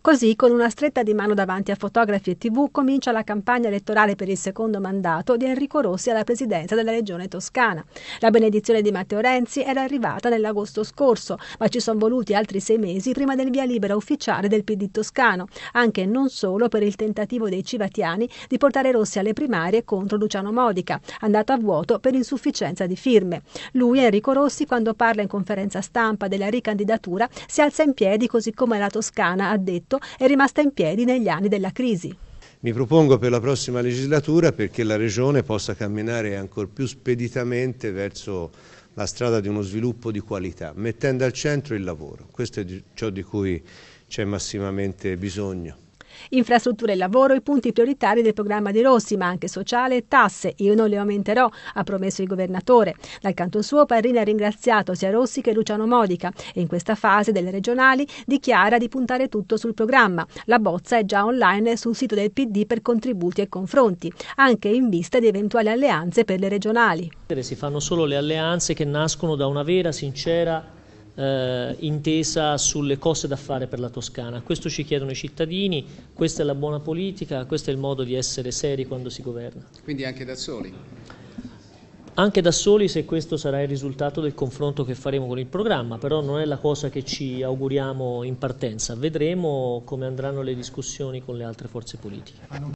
Così, con una stretta di mano davanti a fotografi e tv, comincia la campagna elettorale per il secondo mandato di Enrico Rossi alla presidenza della regione toscana. La benedizione di Matteo Renzi era arrivata nell'agosto scorso, ma ci sono voluti altri sei mesi prima del via libera ufficiale del PD toscano, anche e non solo per il tentativo dei civatiani di portare Rossi alle primarie contro Luciano Modica, andato a vuoto per insufficienza di firme. Lui, Enrico Rossi, quando parla in conferenza stampa della ricandidatura, si alza in piedi così come la Toscana ha detto detto, è rimasta in piedi negli anni della crisi. Mi propongo per la prossima legislatura perché la Regione possa camminare ancora più speditamente verso la strada di uno sviluppo di qualità, mettendo al centro il lavoro. Questo è ciò di cui c'è massimamente bisogno. Infrastrutture e lavoro, i punti prioritari del programma di Rossi, ma anche sociale e tasse. Io non le aumenterò, ha promesso il governatore. Dal canto suo Parrini ha ringraziato sia Rossi che Luciano Modica e in questa fase delle regionali dichiara di puntare tutto sul programma. La bozza è già online sul sito del PD per contributi e confronti, anche in vista di eventuali alleanze per le regionali. Si fanno solo le alleanze che nascono da una vera, sincera eh, intesa sulle cose da fare per la Toscana. Questo ci chiedono i cittadini, questa è la buona politica, questo è il modo di essere seri quando si governa. Quindi anche da soli? Anche da soli se questo sarà il risultato del confronto che faremo con il programma, però non è la cosa che ci auguriamo in partenza. Vedremo come andranno le discussioni con le altre forze politiche.